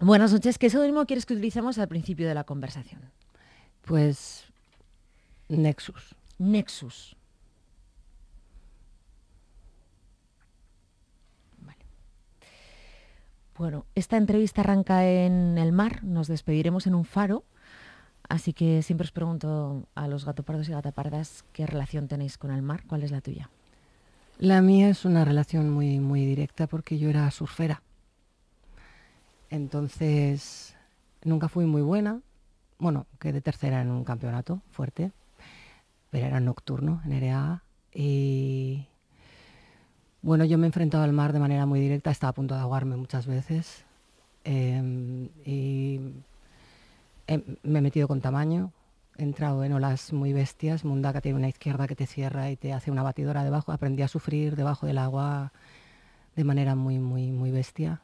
Buenas noches. ¿Qué seudónimo quieres que utilicemos al principio de la conversación? Pues Nexus. Nexus. Bueno, esta entrevista arranca en el mar, nos despediremos en un faro, así que siempre os pregunto a los gatopardos y gatapardas qué relación tenéis con el mar, cuál es la tuya. La mía es una relación muy, muy directa porque yo era surfera. Entonces, nunca fui muy buena. Bueno, quedé tercera en un campeonato fuerte, pero era nocturno en EREA. Y bueno, yo me he enfrentado al mar de manera muy directa, estaba a punto de ahogarme muchas veces. Em, y em, me he metido con tamaño, he entrado en olas muy bestias. Mundaka tiene una izquierda que te cierra y te hace una batidora debajo. Aprendí a sufrir debajo del agua de manera muy, muy, muy bestia.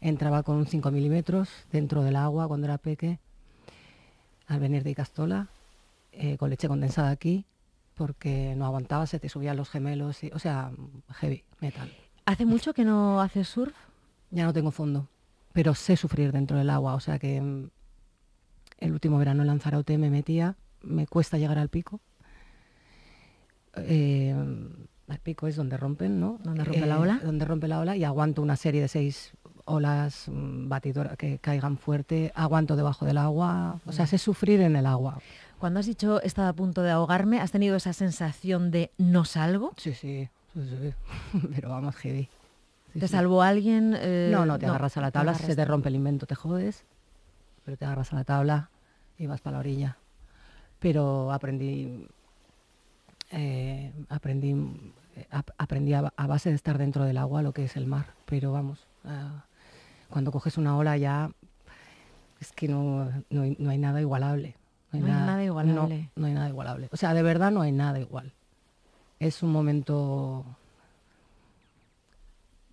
Entraba con 5 milímetros dentro del agua cuando era peque, al venir de Icastola, eh, con leche condensada aquí, porque no aguantaba, se te subían los gemelos, o sea, heavy metal. ¿Hace mucho que no haces surf? Ya no tengo fondo, pero sé sufrir dentro del agua, o sea que mm, el último verano en Lanzarote me metía, me cuesta llegar al pico. Eh, el pico es donde rompen, ¿no? Donde rompe la eh, ola. Donde rompe la ola y aguanto una serie de seis o las mm, batidoras que caigan fuerte, aguanto debajo del agua, o sea, sé sufrir en el agua. Cuando has dicho estaba a punto de ahogarme, ¿has tenido esa sensación de no salgo? Sí, sí, sí, sí. pero vamos, Heidi. ¿Te salvó alguien? Eh, no, no, te agarras a la tabla, se te rompe el invento, te jodes, pero te agarras a la tabla y vas para la orilla. Pero aprendí, eh, eh, aprendí, a, aprendí a, base de estar dentro del agua lo que es el mar, pero vamos. Ah, cuando coges una ola ya es que no, hay, nada igualable. No hay, nada, igualable. no hay nada igualable. O sea, de verdad no hay nada igual. Es un momento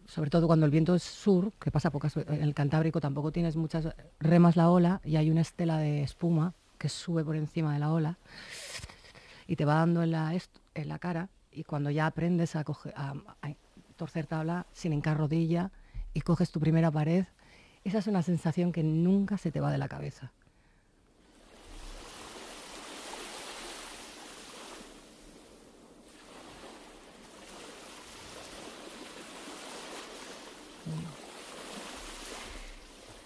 sobre todo cuando el viento es sur, que pasa pocas en el Cantábrico tampoco tienes muchas remas la ola y hay una estela de espuma que sube por encima de la ola y te va dando en la, cara y cuando ya aprendes a, torcer tabla sin encar rodilla, y coges tu primera pared, esa es una sensación que nunca se te va de la cabeza.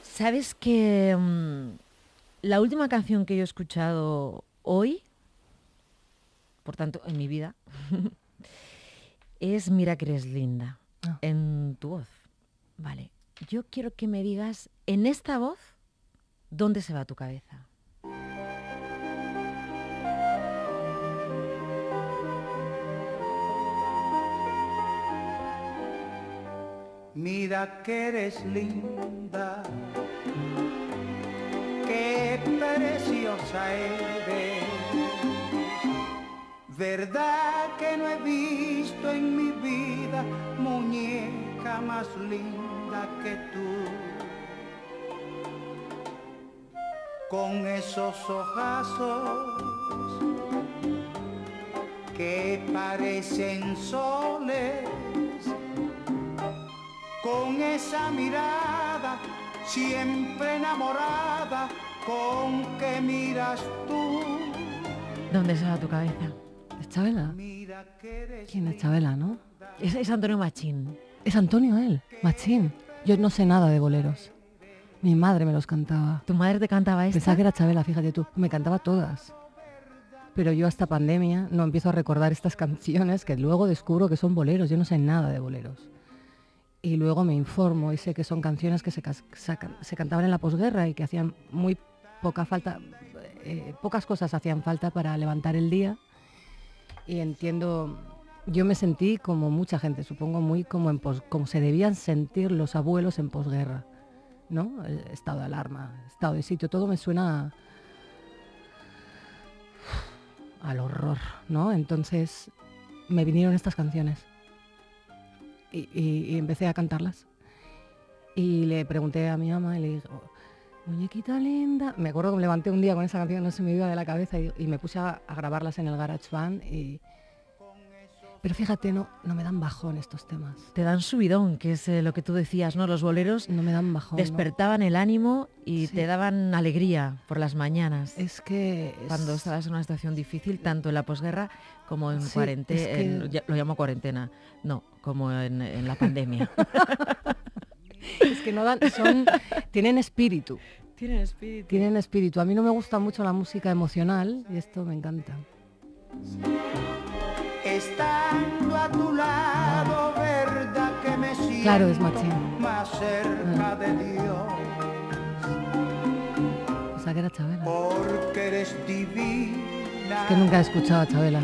Sabes que mm, la última canción que yo he escuchado hoy, por tanto en mi vida, es Mira que eres linda, ah. en tu voz. Vale, yo quiero que me digas en esta voz dónde se va tu cabeza. Mira que eres linda, qué preciosa eres. Verdad que no he visto en mi vida muñeca más linda la que tú, con esos ojazos que parecen soles, con esa mirada siempre enamorada con que miras tú. ¿Dónde está tu cabeza? ¿Es Chabela? ¿Quién es Chabela, no? Es, es Antonio Machín. Es Antonio él, machín. Yo no sé nada de boleros. Mi madre me los cantaba. ¿Tu madre te cantaba eso? Pensaba que era Chabela, fíjate tú. Me cantaba todas. Pero yo hasta pandemia no empiezo a recordar estas canciones que luego descubro que son boleros. Yo no sé nada de boleros. Y luego me informo y sé que son canciones que se, cantaban en la posguerra y que hacían muy poca falta, eh, pocas cosas hacían falta para levantar el día. Y entiendo yo me sentí como mucha gente, supongo, muy como, en pos, como se debían sentir los abuelos en posguerra, ¿no? El estado de alarma, estado de sitio, todo me suena al horror, ¿no? Entonces me vinieron estas canciones y, empecé a cantarlas. Y le pregunté a mi ama y le dije, muñequita linda. Me acuerdo que me levanté un día con esa canción, no se me iba de la cabeza y, me puse a, a grabarlas en el garage van y pero fíjate, no, no me dan bajón estos temas. Te dan subidón, que es eh, lo que tú decías, ¿no? Los boleros no me dan bajo. despertaban el ánimo y te daban alegría por las mañanas. Es que... Cuando estabas en una situación difícil, tanto en la posguerra como en cuarentena, lo llamo cuarentena, no, como en, la pandemia. es que no dan, tienen espíritu. Tienen espíritu. Tienen espíritu. A mí no me gusta mucho la música emocional y esto me encanta. Estando a tu lado, verdad que me siento claro, es más cerca ah. de Dios. O sea, que era Chabela. Porque eres divina. Es que nunca he escuchado a Chabela.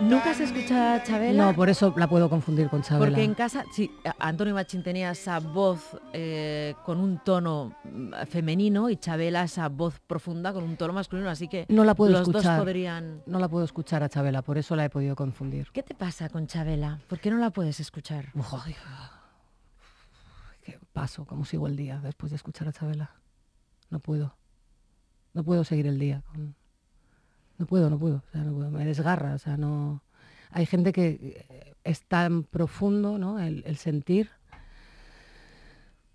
¿Nunca has escuchado a Chabela? No, por eso la puedo confundir con Chabela. Porque en casa, sí, Antonio Machín tenía esa voz eh, con un tono mm, femenino y Chabela esa voz profunda con un tono masculino, así que no la puedo los dos podrían... No la puedo escuchar a Chabela, por eso la he podido confundir. ¿Qué te pasa con Chabela? ¿Por qué no la puedes escuchar? qué paso, cómo sigo el día después de escuchar a Chabela. No puedo. No puedo seguir el día con no puedo, no puedo, no puedo, me desgarra, o sea, no... Hay gente que eh, está tan profundo, ¿no? El, sentir.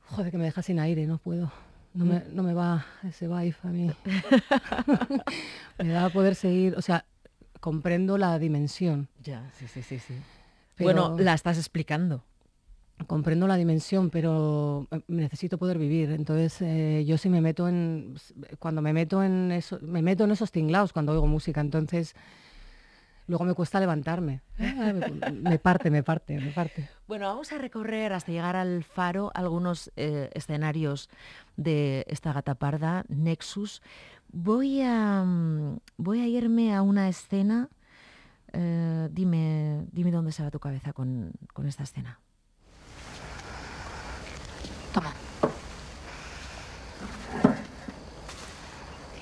Joder, que me deja sin aire, no puedo. No me, va ese vibe a mí. me da poder seguir, o sea, comprendo la dimensión. Ya, sí, sí, sí, sí. Bueno, la estás explicando comprendo la dimensión, pero eh, necesito poder vivir. Entonces, eh, yo sí me meto en. Cuando me meto en eso, me meto en esos tinglados cuando oigo música. Entonces. Luego me cuesta levantarme. Ah, me parte, me parte, me parte. Bueno, vamos a recorrer hasta llegar al faro algunos eh, escenarios de esta gata parda, Nexus. Voy a, mm, voy a irme a una escena. dime, dime dónde se va tu cabeza con esta escena. Toma.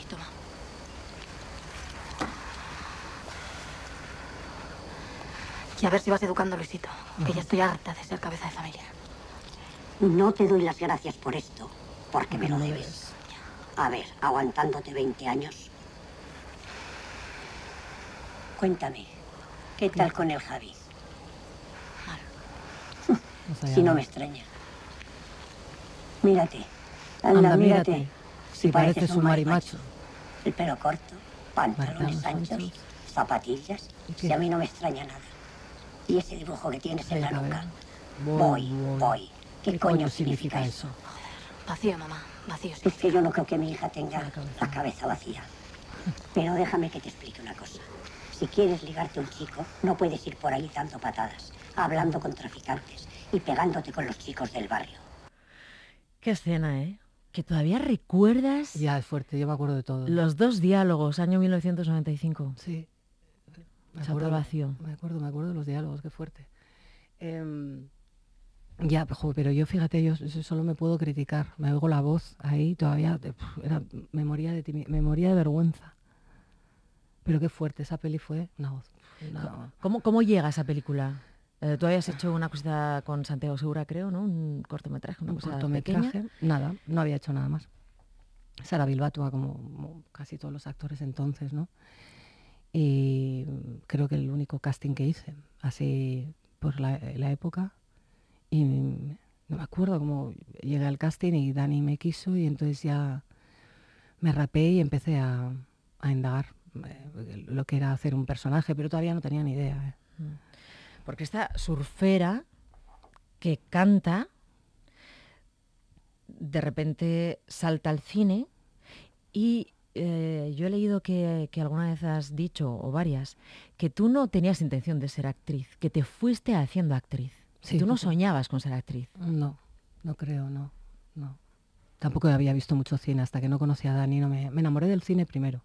Y toma. Y a ver si vas educando a Luisito, que ya estoy harta de ser cabeza de familia. No te doy las gracias por esto, porque me lo debes. A ver, aguantándote 20 años. Cuéntame, ¿qué tal con el Javi? Mal. si no me extrañas. Mírate. Anda, Anda mírate. Si pareces un marimacho. El pelo corto, pantalones anchos, zapatillas. Si a mí no me extraña nada. Y ese dibujo que tienes en la nuca. Voy, voy. ¿Qué, coño significa eso? vacío, mamá. Vacío. Es que yo no creo que mi hija tenga la cabeza, la cabeza vacía. Pero déjame que te explique una cosa. Si quieres ligarte a un chico, no puedes ir por ahí dando patadas, hablando con traficantes y pegándote con los chicos del barrio. Qué escena, ¿eh? Que todavía recuerdas. Ya, es fuerte, yo me acuerdo de todo. Los dos diálogos, año 1995. Sí. Me acuerdo, Me acuerdo, me acuerdo de los diálogos, qué fuerte. Em, ya, pero yo fíjate, yo solo me puedo criticar. Me oigo la voz ahí, todavía era memoria de, memoria de vergüenza. Pero qué fuerte, esa peli fue una voz. ¿Cómo, ¿Cómo llega esa película? Eh, tú habías hecho una cosita con Santiago Segura, creo, ¿no? Un cortometraje, una un cortometraje, nada, no había hecho nada más. Sara Bilbatua, como, casi todos los actores entonces, ¿no? Y creo que el único casting que hice, así por la, época, y no me acuerdo cómo llegué al casting y Dani me quiso y entonces ya me rapé y empecé a, a indagar eh, lo que era hacer un personaje, pero todavía no tenía ni idea. Eh. Mm. Porque esta surfera que canta, de repente salta al cine y eh, yo he leído que, alguna vez has dicho, o varias, que tú no tenías intención de ser actriz, que te fuiste haciendo actriz. Sí, tú no soñabas con ser actriz. No, no creo, no, no. Tampoco había visto mucho cine hasta que no conocí a Dani. No me, me enamoré del cine primero.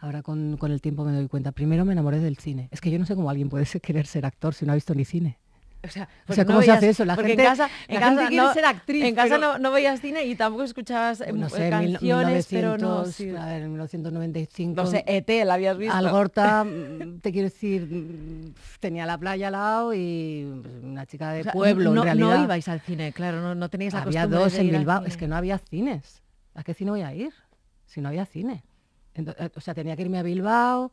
Ahora con, con, el tiempo me doy cuenta. Primero me enamoré del cine. Es que yo no sé cómo alguien puede querer ser actor si no ha visto ni cine. O sea, ¿cómo se hace eso? La gente, en casa, quiere no, ser actriz. En casa no, veías cine y tampoco escuchabas em, canciones, pero no... A ver, en 1995... No sé, E.T. la habías visto. Algorta, mm, te quiero decir, mm, tenía la playa al lado y pues, una chica de pueblo, no, en realidad. No ibais al cine, claro, no, teníais la había costumbre dos de en Bilbao, es que no había cines. ¿A qué cine voy a ir si no había cine? Eh, o sea, tenía que irme a Bilbao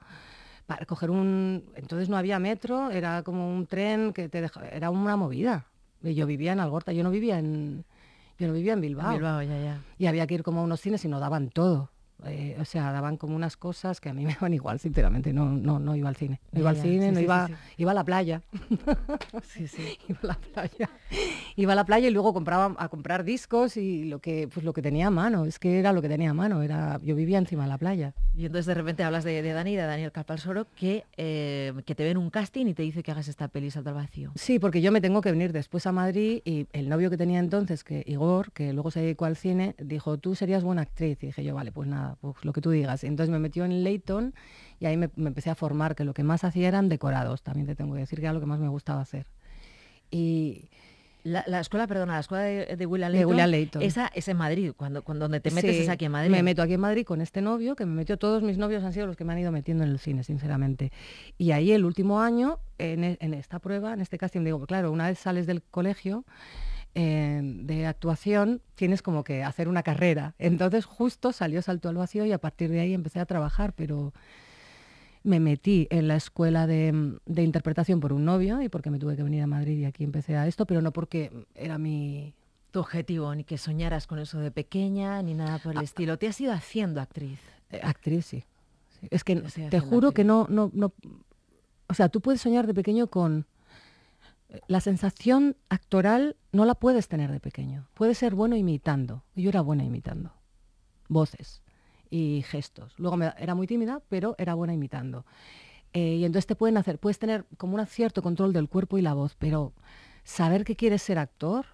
para coger un... Entonces no había metro, era como un tren que te dejaba, era una movida. Yo vivía en Algorta, yo no vivía en, yo no vivía en Bilbao. Bilbao ya, ya. Y había que ir como a unos cines y no daban todo. Eh, o sea, daban como unas cosas que a mí me van igual, sinceramente, no, no, no iba al cine. No iba al cine, no iba, iba a la playa. sí, sí. Iba a la playa. Iba a la playa y luego compraba a comprar discos y lo que, pues lo que tenía a mano, es que era lo que tenía a mano, era, yo vivía encima de la playa. Y entonces de repente hablas de, de Dani, de Daniel Calpalsoro que, eh, que te ven un casting y te dice que hagas esta peli Salto al Vacío. Sí, porque yo me tengo que venir después a Madrid y el novio que tenía entonces, que Igor, que luego se dedicó al cine, dijo, tú serías buena actriz. Y dije yo, vale, pues nada pues, lo que tú digas. Entonces me metió en Leyton y ahí me, empecé a formar, que lo que más hacía eran decorados, también te tengo que decir que era lo que más me gustaba hacer. Y la, escuela, perdona, la escuela de, William Leighton. Esa es en Madrid, cuando, cuando donde te metes es aquí en Madrid. Me meto aquí en Madrid con este novio, que me metió, todos mis novios han sido los que me han ido metiendo en el cine, sinceramente. Y ahí el último año, en esta prueba, en este casting, digo, claro, una vez sales del colegio de actuación tienes como que hacer una carrera. Entonces justo salió Salto al Vacío y a partir de ahí empecé a trabajar, pero me metí en la escuela de, interpretación por un novio y porque me tuve que venir a Madrid y aquí empecé a esto, pero no porque era mi... Tu objetivo, ni que soñaras con eso de pequeña, ni nada por el ah, ah. estilo. Te has ido haciendo actriz. Eh, actriz, sí. Es que te, juro que no, no, no... O sea, tú puedes soñar de pequeño con la sensación actoral no la puedes tener de pequeño. Puedes ser bueno imitando. Yo era buena imitando. Voces y gestos. Luego era muy tímida, pero era buena imitando. Eh, y entonces te pueden hacer, puedes tener como un cierto control del cuerpo y la voz, pero saber que quieres ser actor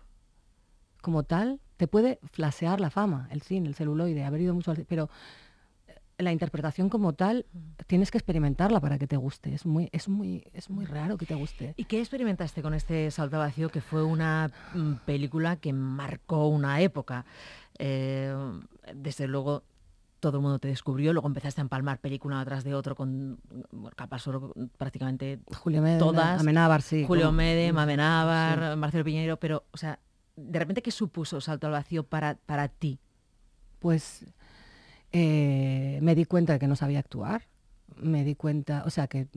como tal te puede flasear la fama, el cine, el celuloide, haber ido mucho al pero la interpretación como tal tienes que experimentarla para que te guste. Es muy, es muy, es muy raro que te guste. ¿Y qué experimentaste con este Salto al Vacío, que fue una mm, película que marcó una época? Eh, desde luego todo el mundo te descubrió, luego empezaste a empalmar película tras de otro con mm, solo prácticamente Julio todas. Amenábar, sí. Julio Medem, Amenábar, Marcelo Piñeiro, pero, o sea, ¿de repente qué supuso Salto al Vacío para, para ti? Pues eh, me di cuenta de que no sabía actuar, me di cuenta, o sea, que,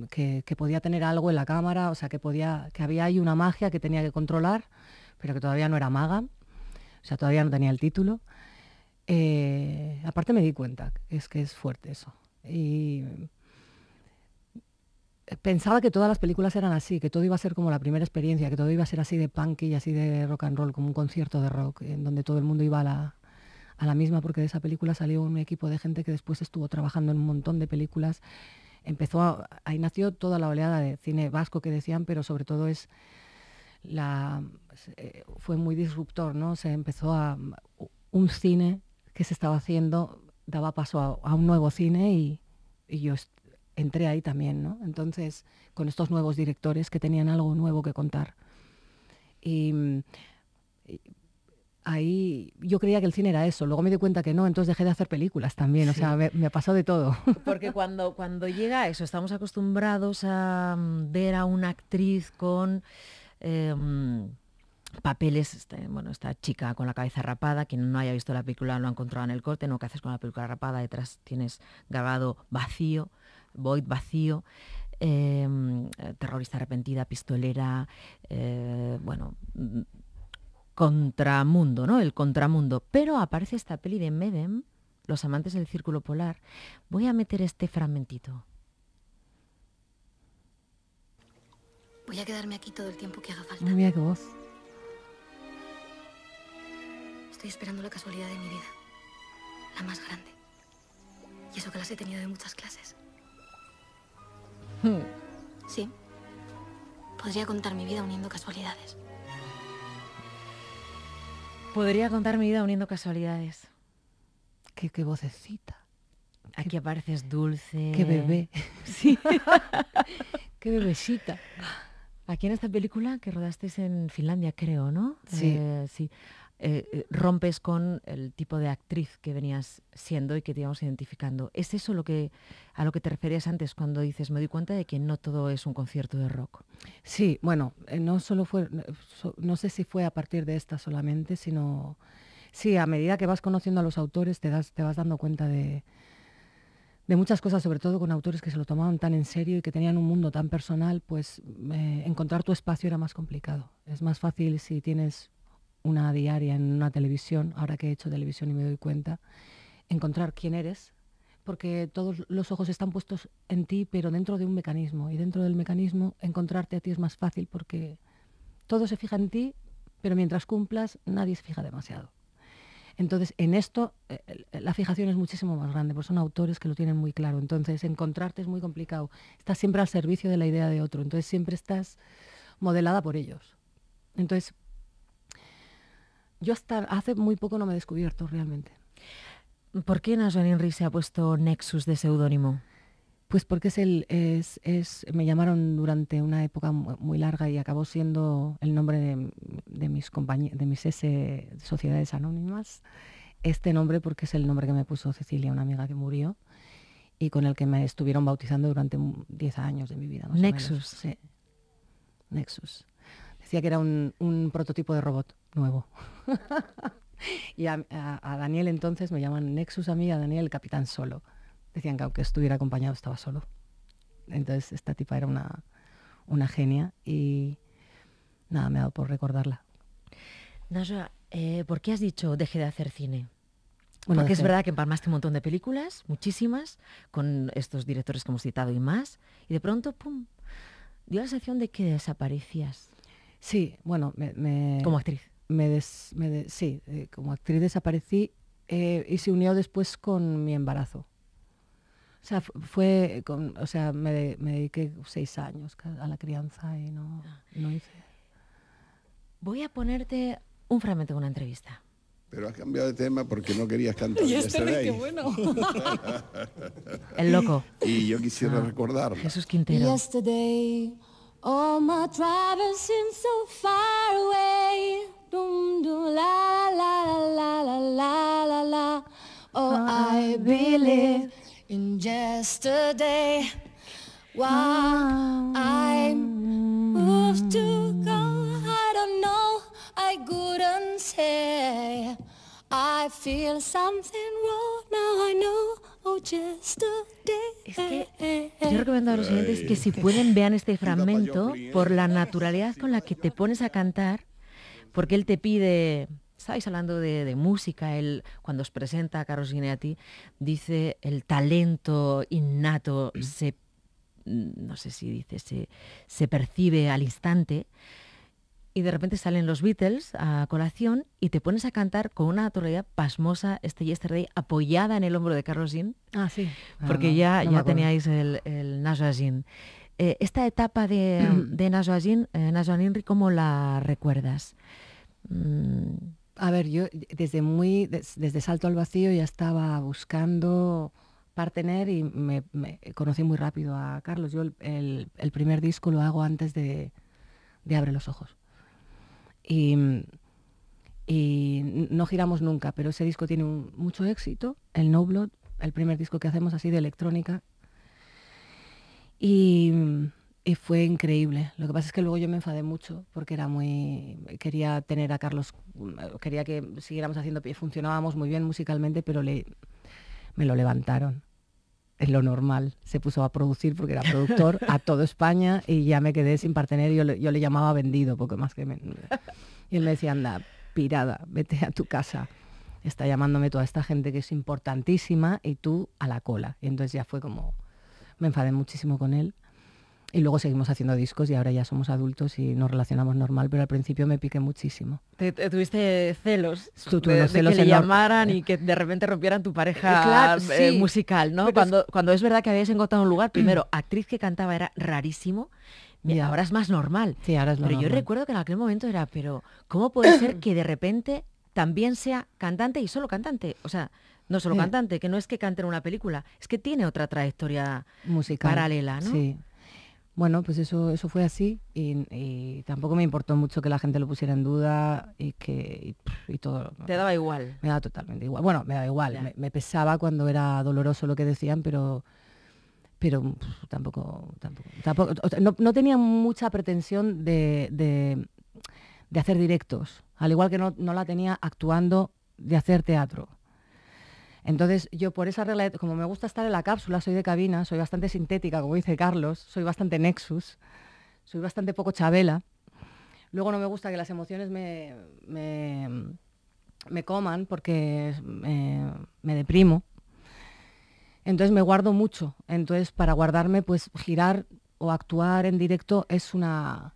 podía tener algo en la cámara, o sea, que, podía, que había ahí una magia que tenía que controlar, pero que todavía no era maga, o sea, todavía no tenía el título. Eh, aparte me di cuenta, es que es fuerte eso. Y pensaba que todas las películas eran así, que todo iba a ser como la primera experiencia, que todo iba a ser así de punk y así de rock and roll, como un concierto de rock, en donde todo el mundo iba a la, a la misma, porque de esa película salió un equipo de gente que después estuvo trabajando en un montón de películas. Empezó ahí nació toda la oleada de cine vasco que decían, pero sobre todo es la eh, fue muy disruptor, ¿no? Se empezó a un cine que se estaba haciendo daba paso a, un nuevo cine y, yo entré ahí también, ¿no? Entonces, con estos nuevos directores que tenían algo nuevo que contar. y ahí yo creía que el cine era eso, luego me di cuenta que no, entonces dejé de hacer películas también, o sea, me, pasó de todo. Porque cuando, cuando llega eso, estamos acostumbrados a mm, ver a una actriz con... Em, papeles, este, bueno, esta chica con la cabeza rapada, quien no haya visto la película lo ha encontrado en el corte, no, ¿qué haces con la película rapada? Detrás tienes grabado vacío, void vacío, em, terrorista arrepentida, pistolera, eh, bueno, contramundo, ¿no? El contramundo. Pero aparece esta peli de Medem, Los amantes del círculo polar. Voy a meter este fragmentito. Voy a quedarme aquí todo el tiempo que haga falta. me qué voz. Estoy esperando la casualidad de mi vida. La más grande. Y eso que las he tenido de muchas clases. Sí. Podría contar mi vida uniendo casualidades. Podría contar mi vida uniendo casualidades. Qué, vocecita. Aquí apareces dulce. Qué bebé. Sí. qué bebesita! Aquí en esta película que rodasteis en Finlandia, creo, ¿no? Sí. Eh, sí. Eh, eh, rompes con el tipo de actriz que venías siendo y que te íbamos identificando. ¿Es eso lo que, a lo que te referías antes cuando dices, me doy cuenta de que no todo es un concierto de rock? Sí, bueno, eh, no solo fue, no sé si fue a partir de esta solamente, sino, sí, a medida que vas conociendo a los autores te, das, te vas dando cuenta de, muchas cosas, sobre todo con autores que se lo tomaban tan en serio y que tenían un mundo tan personal, pues encontrar tu espacio era más complicado. Es más fácil si tienes una diaria en una televisión, ahora que he hecho televisión y me doy cuenta, encontrar quién eres, porque todos los ojos están puestos en ti, pero dentro de un mecanismo. Y dentro del mecanismo encontrarte a ti es más fácil porque todo se fija en ti, pero mientras cumplas nadie se fija demasiado. Entonces, en esto eh, la fijación es muchísimo más grande, porque son autores que lo tienen muy claro. Entonces, encontrarte es muy complicado. Estás siempre al servicio de la idea de otro, entonces siempre estás modelada por ellos. Entonces, yo hasta hace muy poco no me he descubierto realmente. ¿Por qué en Henry se ha puesto Nexus de seudónimo? Pues porque es el, es, es, me llamaron durante una época muy larga y acabó siendo el nombre de, de mis de mis sociedades anónimas. Este nombre porque es el nombre que me puso Cecilia, una amiga que murió y con el que me estuvieron bautizando durante 10 años de mi vida. Nexus. Sí. Nexus. Decía que era un, prototipo de robot nuevo. y a, Daniel entonces me llaman Nexus a mí, a Daniel el capitán solo. Decían que aunque estuviera acompañado estaba solo. Entonces esta tipa era una, genia y nada, me ha dado por recordarla. Nasra, eh, ¿por qué has dicho deje de hacer cine? Bueno, Porque es verdad que empalmaste un montón de películas, muchísimas, con estos directores que hemos citado y más, y de pronto, ¡pum!, dio la sensación de que desaparecías. Sí, bueno, me... como actriz. Me, sí, eh, como actriz desaparecí eh, y se unió después con mi embarazo. O sea, fue, con, o sea, me, dediqué seis años a la crianza y ah. no, hice. Voy a ponerte un fragmento de una entrevista. Pero has cambiado de tema porque no querías cantar. Y este bueno. El loco. Y yo quisiera ah. recordarlo. recordar. Jesús Quintero. All my drivers seem so far away. Dum dum la la la la la la la. Oh, I believe in yesterday. Why I moved to go, I don't know. I couldn't say. I feel something wrong now. I know. Oh, es que yo recomiendo a los oyentes que si pueden vean este fragmento por la naturalidad con la que te pones a cantar, porque él te pide, estáis hablando de, música, él cuando os presenta a Carlos Gineati dice el talento innato se, no sé si dice, se, se percibe al instante y de repente salen los Beatles a colación y te pones a cantar con una naturalidad pasmosa este Yesterday apoyada en el hombro de Carlos Jean. Ah, sí. Porque ya, ya teníais el, el Najwa eh, esta etapa de, de Najwa eh, ¿cómo la recuerdas? Mm. A ver, yo desde muy desde salto al vacío ya estaba buscando partener y me, conocí muy rápido a Carlos. Yo el, primer disco lo hago antes de, de Abre los Ojos. Y, y no giramos nunca, pero ese disco tiene mucho éxito, el No Blood, el primer disco que hacemos así de electrónica. Y, fue increíble. Lo que pasa es que luego yo me enfadé mucho porque era muy quería tener a Carlos, mm, quería que siguiéramos haciendo pie, funcionábamos muy bien musicalmente, pero le, me lo levantaron es lo normal, se puso a producir porque era productor a toda España y ya me quedé sin partener. Yo, yo le llamaba vendido, porque más que... Me, y él me decía, anda, pirada, vete a tu casa. Está llamándome toda esta gente que es importantísima y tú a la cola. Y entonces ya fue como... Me enfadé muchísimo con él y luego seguimos haciendo discos y ahora ya somos adultos y nos relacionamos normal, pero al principio me piqué muchísimo. ¿Te, tuviste celos? Tú, de, que le llamaran y eh. que de repente rompieran tu pareja eh, eh, musical, ¿no? cuando, es... cuando es verdad que habías encontrado un lugar, primero, actriz que cantaba era rarísimo. Mira, ahora es más normal. Sí, ahora es normal Pero yo recuerdo que en aquel momento era, pero ¿cómo puede ser que de repente también sea cantante y solo cantante? O sea, no solo cantante, que no es que cante en una película, es que tiene otra trayectoria musical paralela, ¿no? Sí bueno, pues eso, eso fue así y, tampoco me importó mucho que la gente lo pusiera en duda y que y, todo. ¿Te daba igual? Me daba totalmente igual. Bueno, me daba igual. Me, pesaba cuando era doloroso lo que decían, pero pero tampoco, tampoco, tampoco no, tenía mucha pretensión de, hacer directos, al igual que no la tenía actuando de hacer teatro. Entonces yo por esa regla, como me gusta estar en la cápsula, soy de cabina, soy bastante sintética, como dice Carlos, soy bastante nexus, soy bastante poco chabela. Luego no me gusta que las emociones me, me, me coman porque eh, me, deprimo. Entonces me guardo mucho. Entonces para guardarme, pues girar o actuar en directo es una...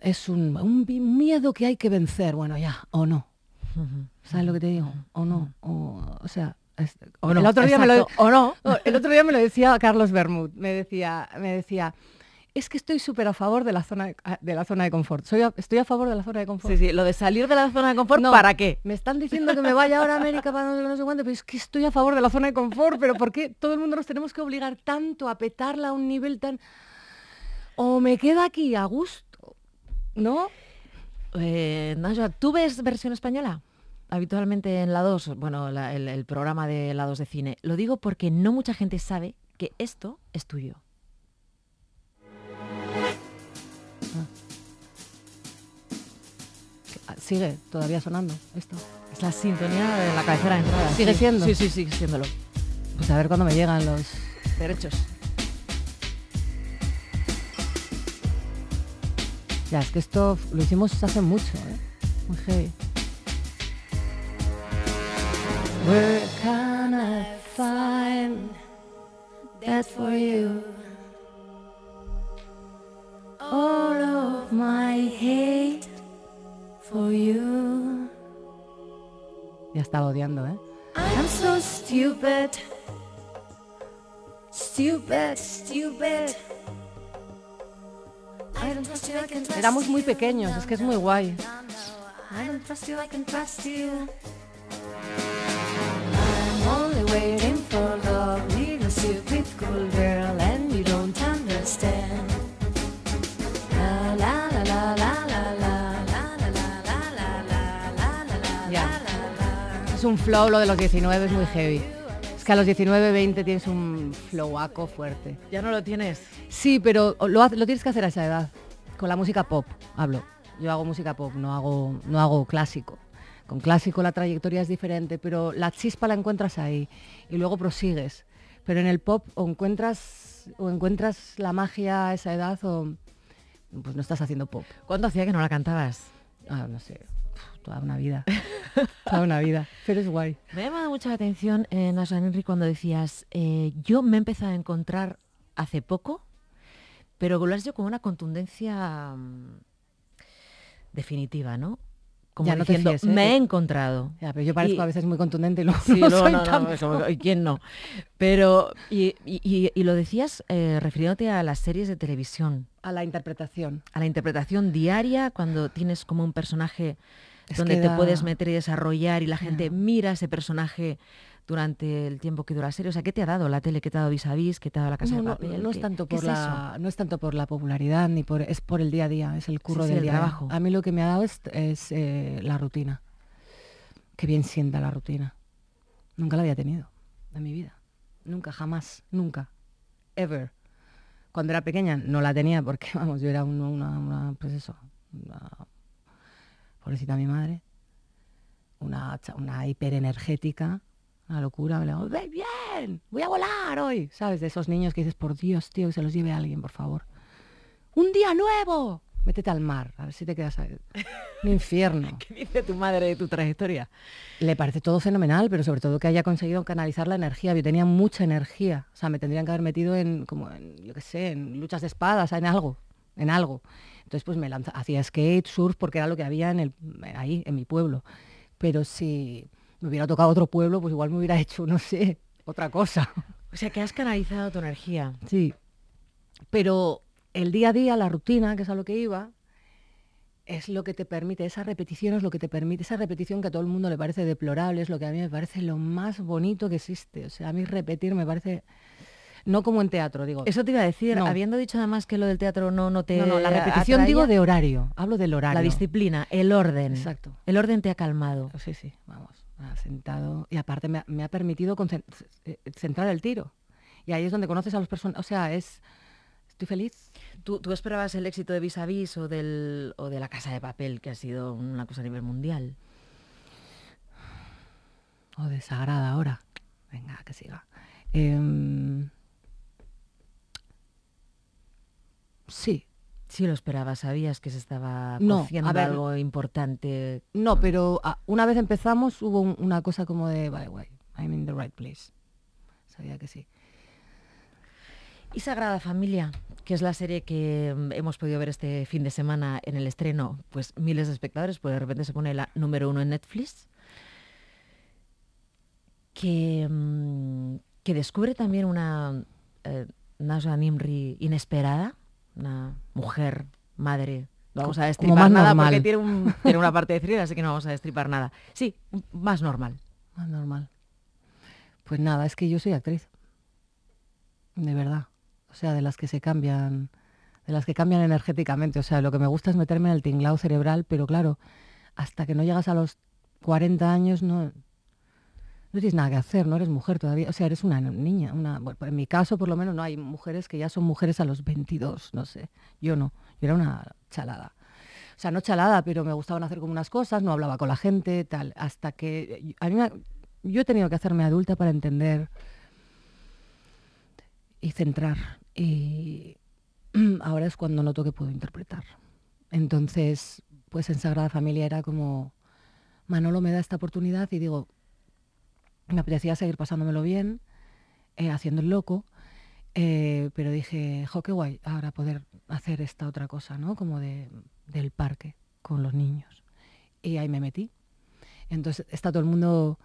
Es un miedo que hay que vencer, bueno, ya, o no, ¿Sabes lo que te digo? O no. O, sea, o no, el otro día me lo, o no, el otro día me decía Carlos Bermud, me decía, me decía, es que estoy súper a favor de la zona de, ah, la zona de confort. Soy estoy a favor de la zona de confort. Sí, sí, lo de salir de la zona de confort, no, ¿para qué? Me están diciendo que me vaya ahora a América para no sé, no sé cuánto, pero es que estoy a favor de la zona de confort, pero ¿por qué todo el mundo nos tenemos que obligar tanto a petarla a un nivel tan o me queda aquí a gusto, ¿no? Eh, ¿tú ves versión española? Habitualmente en la 2, bueno, el, programa de la 2 de cine. Lo digo porque no mucha gente sabe que esto es tuyo. Ah. Ah, sigue todavía sonando esto. Es la sintonía de la cabecera de entrada. ¿Sigue siendo? Sí, sí, sigue siéndolo. Pues a ver cuándo me llegan los derechos. Ya, es que esto lo hicimos hace mucho, ¿eh? Muy heavy. Where can I find that for you? All of my hate for you. Ya estaba odiando, ¿eh? I'm so stupid. Stupid, stupid. Éramos muy pequeños, es que es muy guay. Es un flow lo de los 19, es muy heavy. Es que a los 19, 20 tienes un flowaco fuerte. Ya no lo tienes. Sí, pero lo tienes que hacer a esa edad con la música pop, hablo. Yo hago música pop, no hago, no hago clásico. Con clásico la trayectoria es diferente, pero la chispa la encuentras ahí y luego prosigues. Pero en el pop o encuentras, o encuentras la magia a esa edad o pues no estás haciendo pop. ¿Cuánto hacía que no la cantabas? Ah, no sé, toda una vida. toda una vida. Pero es guay. Me ha llamado mucho atención, en eh, Henry, cuando decías, eh, yo me he empezado a encontrar hace poco pero lo has yo con una contundencia mm, definitiva, ¿no? Como diciendo, ¿eh? me he encontrado. pero yo parezco a veces muy contundente y luego no, soy tan ¿Y quién no? Pero, y, lo decías eh, refiriéndote a las series de televisión. A la interpretación. A la interpretación diaria, cuando tienes como un personaje donde te puedes meter y desarrollar y la gente mira ese personaje durante el tiempo que dura la O sea, ¿qué te ha dado la tele? ¿Qué te ha dado vis a vis? ¿Qué te ha dado la casa no, de papel? No, es tanto por la, no es tanto por la popularidad, ni por, es por el día a día, es el curro del día abajo. A mí lo que me ha dado es, eh, la rutina. Qué bien sienta la rutina. Nunca la había tenido en mi vida. Nunca, jamás, nunca. Ever. Cuando era pequeña no la tenía porque, vamos, yo era una, pues eso, pobrecita mi madre, una, una hiperenergética una locura, me ve bien, voy a volar hoy. ¿Sabes? De esos niños que dices, por Dios, tío, que se los lleve alguien, por favor. ¡Un día nuevo! Métete al mar, a ver si te quedas ahí. Un infierno. ¿Qué dice tu madre de tu trayectoria? Le parece todo fenomenal, pero sobre todo que haya conseguido canalizar la energía. Yo tenía mucha energía. O sea, me tendrían que haber metido en, como en, yo qué sé, en luchas de espadas, en algo, en algo. Entonces, pues me lanzaba, hacía skate, surf, porque era lo que había en el, ahí, en mi pueblo. Pero Si, me hubiera tocado otro pueblo, pues igual me hubiera hecho, no sé, otra cosa. O sea, que has canalizado tu energía. Sí. Pero el día a día, la rutina, que es a lo que iba, es lo que te permite, esa repetición es lo que te permite, esa repetición que a todo el mundo le parece deplorable, es lo que a mí me parece lo más bonito que existe. O sea, a mí repetir me parece... No como en teatro, digo. Eso te iba a decir, habiendo dicho nada más que lo del teatro no, no te. No, la repetición digo de horario, hablo del horario. La disciplina, el orden. Exacto. El orden te ha calmado. Sí, sí, vamos ha ah, sentado y aparte me ha, permitido eh, centrar el tiro. Y ahí es donde conoces a los personas, o sea, es estoy feliz. ¿Tú, esperabas el éxito de Vis a Vis o, del, o de La Casa de Papel, que ha sido una cosa a nivel mundial? O de Sagrada ahora. Venga, que siga. Em, sí, Sí, lo esperaba, sabías que se estaba Haciendo algo importante. No, pero ah, una vez empezamos hubo una cosa como de, bye, way, I'm in the right place. Sabía que sí. Y Sagrada Familia, que es la serie que mm, hemos podido ver este fin de semana en el estreno, pues miles de espectadores, pues de repente se pone la número uno en Netflix, que, mm, descubre también una eh, Nimri inesperada, una mujer, madre. vamos a destripar nada porque tiene, un, tiene, una parte de frío, así que no vamos a destripar nada. Sí, más normal. Más normal. Pues nada, es que yo soy actriz. De verdad. O sea, de las que se cambian, de las que cambian energéticamente. O sea, lo que me gusta es meterme en el tinglado cerebral, pero claro, hasta que no llegas a los 40 años no, no tienes nada que hacer, no eres mujer todavía, o sea, eres una niña, una, bueno, en mi caso por lo menos no hay mujeres que ya son mujeres a los 22, no sé, yo no, yo era una chalada. O sea, no chalada, pero me gustaban hacer como unas cosas, no hablaba con la gente, tal, hasta que a mí yo he tenido que hacerme adulta para entender y centrar. Y ahora es cuando noto que puedo interpretar. Entonces, pues en Sagrada Familia era como, Manolo me da esta oportunidad y digo, me apetecía seguir pasándomelo bien, eh, haciendo el loco, eh, pero dije, jo, qué guay ahora poder hacer esta otra cosa, ¿no? Como del parque con los niños. Y ahí me metí. Entonces está todo el mundo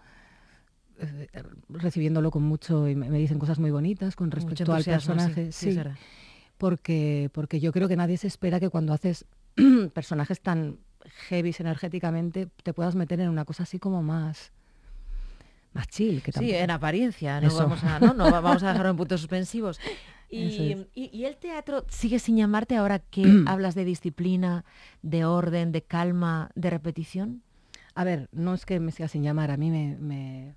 eh, recibiéndolo con mucho, y me, dicen cosas muy bonitas con respecto al personaje. Sí, porque, porque yo creo que nadie se espera que cuando haces personajes tan heavy energéticamente te puedas meter en una cosa así como más más chill. Que sí, en apariencia, no vamos, a, no, vamos a dejarlo en puntos suspensivos. Y, y, el teatro sigue sin llamarte ahora que hablas de disciplina, de orden, de calma, de repetición? A ver, no es que me siga sin llamar, a mí me...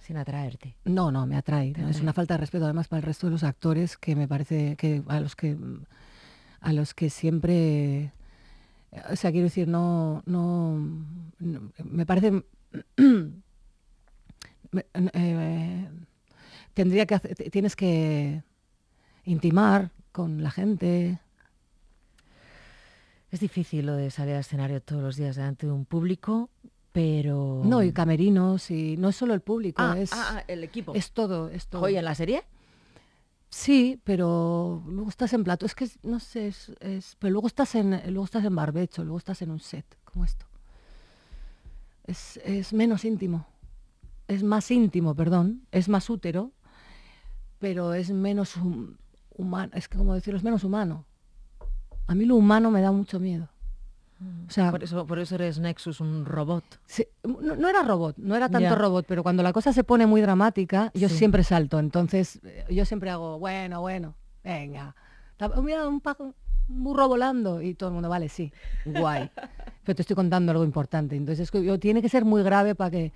Sin atraerte. No, no, me atrae, Es una falta de respeto además para el resto de los actores que me parece que a los que a los que siempre o sea, quiero decir, no, no, no me parece Eh, tendría que tienes que intimar con la gente. Es difícil lo de salir al escenario todos los días delante de un público, pero... No, y camerinos, y no es solo el público, ah, es... Ah, ah, el equipo. Es todo, esto ¿Hoy en la serie? Sí, pero luego estás en plato, es que, no sé, es, pero luego estás, en, luego estás en barbecho, luego estás en un set, como esto. Es, es menos íntimo es más íntimo, perdón, es más útero, pero es menos humano, es como decirlo, es menos humano. A mí lo humano me da mucho miedo. Mm. O sea, por, eso, por eso eres Nexus, un robot. no, era robot, no era tanto robot, pero cuando la cosa se pone muy dramática, yo siempre salto. Entonces, eh, yo siempre hago, bueno, bueno, venga. Mira, un, pajo, burro volando y todo el mundo, vale, sí, guay. pero te estoy contando algo importante. Entonces, es que yo, tiene que ser muy grave para que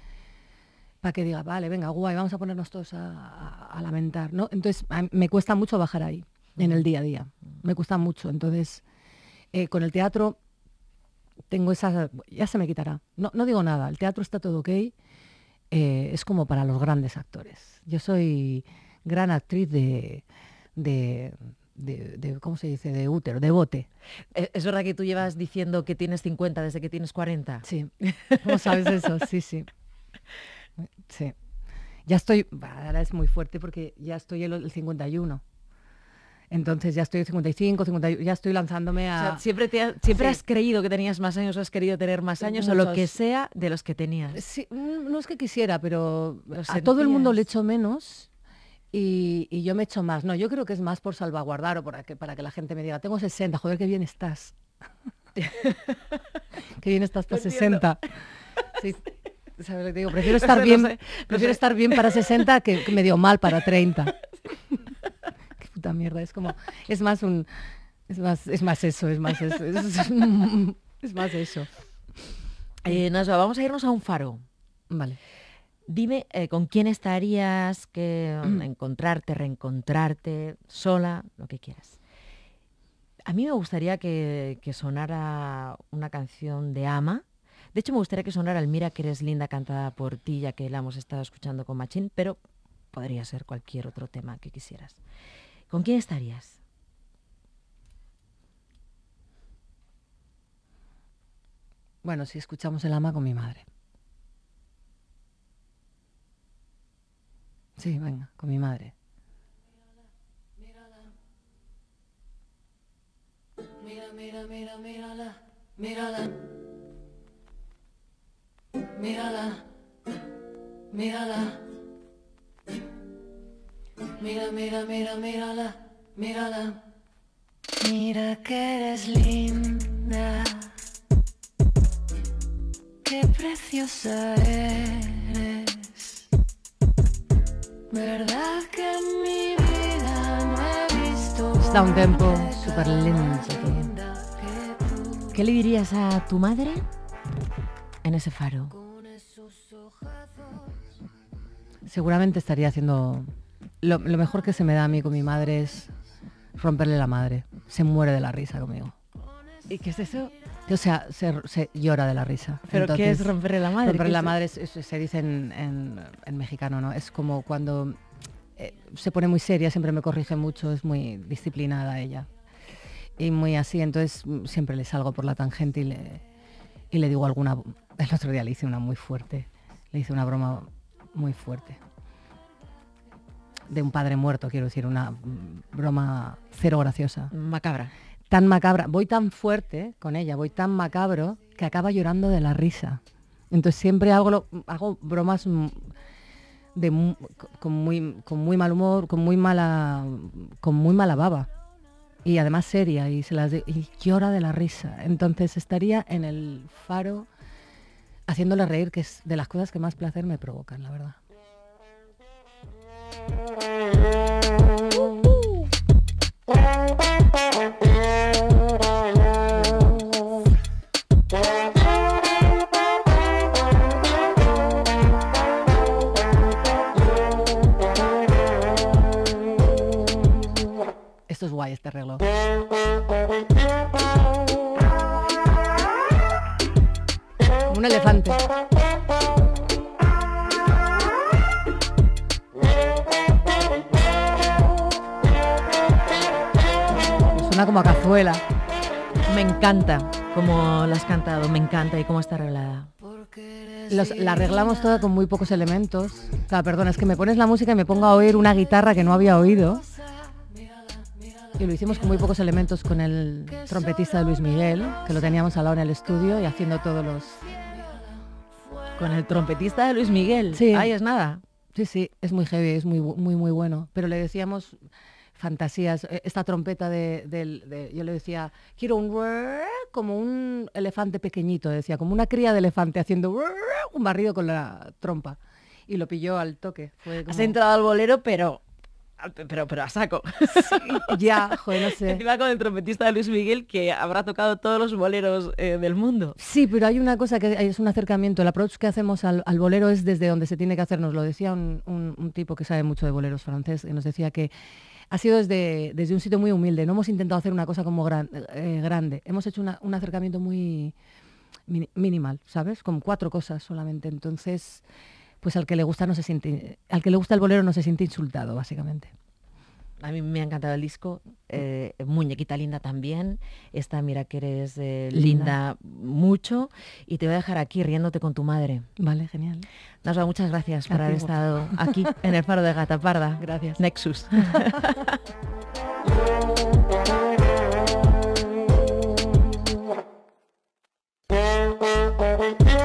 para que diga, vale, venga, guay, vamos a ponernos todos a, lamentar, ¿no? Entonces, me cuesta mucho bajar ahí, en el día a día, me cuesta mucho. Entonces, eh, con el teatro tengo esa, ya se me quitará, no, digo nada, el teatro está todo ok, eh, es como para los grandes actores. Yo soy gran actriz de, de, ¿cómo se dice? De útero, de bote. Eh, es verdad que tú llevas diciendo que tienes 50 desde que tienes 40. Sí. ¿Cómo sabes eso? Sí, sí. Sí. Ya estoy, ahora es muy fuerte porque ya estoy el, el 51. Entonces ya estoy 55, 51, ya estoy lanzándome a... siempre siempre has creído que tenías más años, o has querido tener más años o lo que sea de los que tenías. Mm, no es que quisiera, pero a todo el mundo le echo menos y, yo me echo más. No, yo creo que es más por salvaguardar o para que, para que la gente me diga, tengo 60, joder, qué bien estás. qué bien estás hasta 60. Sí. Prefiero estar bien, estar bien para 60 que, medio mal para 30. Qué puta mierda, es como es más un es más eso, es más eso, es, más eso. Eh, vamos a irnos a un faro. Vale. Dime eh, con quién estarías, que encontrarte, reencontrarte, sola, lo que quieras. A mí me gustaría que, que sonara una canción de Ama, de hecho, me gustaría que sonara el Mira que eres linda cantada por ti, ya que la hemos estado escuchando con Machín, pero podría ser cualquier otro tema que quisieras. ¿Con quién estarías? Bueno, si escuchamos el ama con mi madre. Sí, venga, con mi madre. mírala, mírala. Mírala, mírala. Mira, mira, mira, mírala, mírala. Mira que eres linda. Qué preciosa eres. ¿Verdad que en mi vida no he visto? Está un tempo súper lindo, ¿Qué le dirías a tu madre en ese faro? Seguramente estaría haciendo... Lo, mejor que se me da a mí con mi madre es romperle la madre. Se muere de la risa conmigo. ¿Y qué es eso? O sea, se, llora de la risa. ¿Pero qué es romperle la madre? Romperle la madre se dice en, mexicano, ¿no? Es como cuando eh, se pone muy seria, siempre me corrige mucho, es muy disciplinada ella. Y muy así, entonces mm, siempre le salgo por la tangente y le digo alguna el otro día le hice una muy fuerte, le hice una broma muy fuerte. De un padre muerto, quiero decir, una broma cero graciosa. Macabra. Tan macabra. Voy tan fuerte con ella, voy tan macabro que acaba llorando de la risa. Entonces siempre hago, hago bromas con, muy, mal humor, con muy mala, con muy baba. Y además seria, y, se las y llora de la risa. Entonces estaría en el faro haciéndola reír, que es de las cosas que más placer me provocan, la verdad. Me encanta cómo la has cantado, me encanta y cómo está arreglada. la arreglamos toda con muy pocos elementos. O sea, perdona, es que me pones la música y me pongo a oír una guitarra que no había oído. Y lo hicimos con muy pocos elementos con el trompetista de Luis Miguel, que lo teníamos al lado en el estudio y haciendo todos los... Con el trompetista de Luis Miguel. Sí. Ahí es nada. Sí, sí, es muy heavy, es muy, muy, muy bueno. Pero le decíamos, fantasías, eh, esta trompeta de, yo le decía, quiero un como un elefante pequeñito, decía, como una cría de elefante haciendo un barrido con la trompa. Y lo pilló al toque. Has entrado al bolero, pero pero, pero a saco. ya, joder, no sé. Encima con el trompetista de Luis Miguel que habrá tocado todos los boleros eh, del mundo. Sí, pero hay una cosa que es un acercamiento. El approach que hacemos al, bolero es desde donde se tiene que hacernos. lo decía un, un, tipo que sabe mucho de boleros francés y nos decía que ha sido desde, un sitio muy humilde. No hemos intentado hacer una cosa como eh, grande. Hemos hecho un acercamiento muy minimal, ¿sabes? Con cuatro cosas solamente. Entonces, pues al que le gusta no se al que le gusta el bolero no se siente insultado, básicamente a mí me ha encantado el disco. Mm. Eh, muñequita Linda también. Esta, mira que eres eh, linda. mucho. Y te voy a dejar aquí riéndote con tu madre. Vale, genial. Nos va, muchas gracias por haber estado aquí en el Faro de Gata Parda. Gracias. Nexus.